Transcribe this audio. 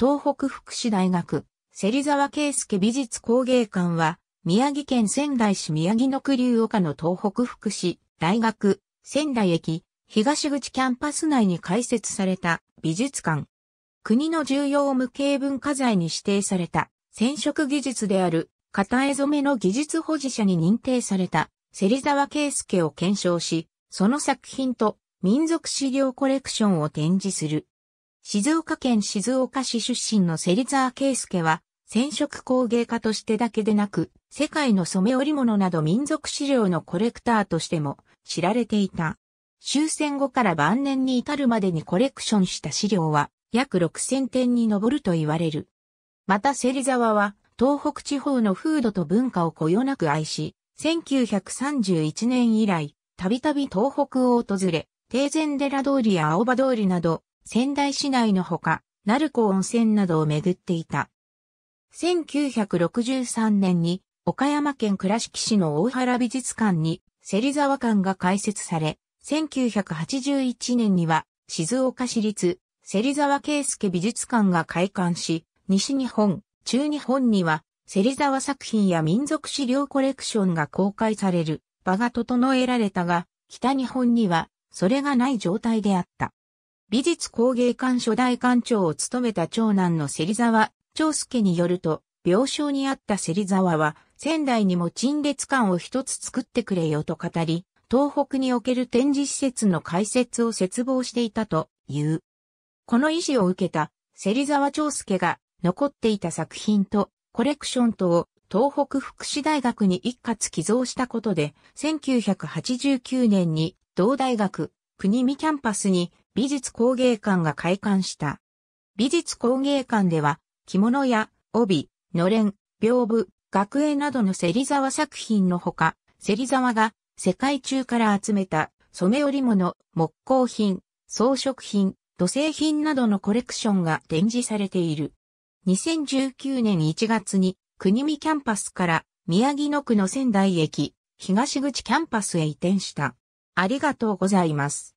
東北福祉大学、芹沢圭介美術工芸館は、宮城県仙台市宮城の区流岡の東北福祉大学、仙台駅、東口キャンパス内に開設された美術館。国の重要無形文化財に指定された染色技術である片絵染めの技術保持者に認定された芹沢圭介を検証し、その作品と民族資料コレクションを展示する。静岡県静岡市出身の芹沢圭介は、染色工芸家としてだけでなく、世界の染め織物など民族資料のコレクターとしても知られていた。終戦後から晩年に至るまでにコレクションした資料は約6000点に上ると言われる。また芹沢は東北地方の風土と文化をこよなく愛し、1931年以来、たびたび東北を訪れ、定禅寺通りや青葉通りなど、仙台市内のほか、鳴子温泉などを巡っていた。1963年に岡山県倉敷市の大原美術館に芹沢館が開設され、1981年には静岡市立芹沢圭介美術館が開館し、西日本、中日本には芹沢作品や民族資料コレクションが公開される場が整えられたが、北日本にはそれがない状態であった。美術工芸館初代館長を務めた長男の芹沢長介によると、病床にあった芹沢は、仙台にも陳列館を一つ作ってくれよと語り、東北における展示施設の開設を切望していたという。この意思を受けた、芹沢長介が残っていた作品とコレクションとを東北福祉大学に一括寄贈したことで、1989年に同大学国見キャンパスに美術工芸館が開館した。美術工芸館では、着物や帯、のれん、屏風、学園などの芹沢作品のほか、芹沢が世界中から集めた染め織物、木工品、装飾品、土製品などのコレクションが展示されている。2019年1月に国見キャンパスから宮城野区の仙台駅東口キャンパスへ移転した。ありがとうございます。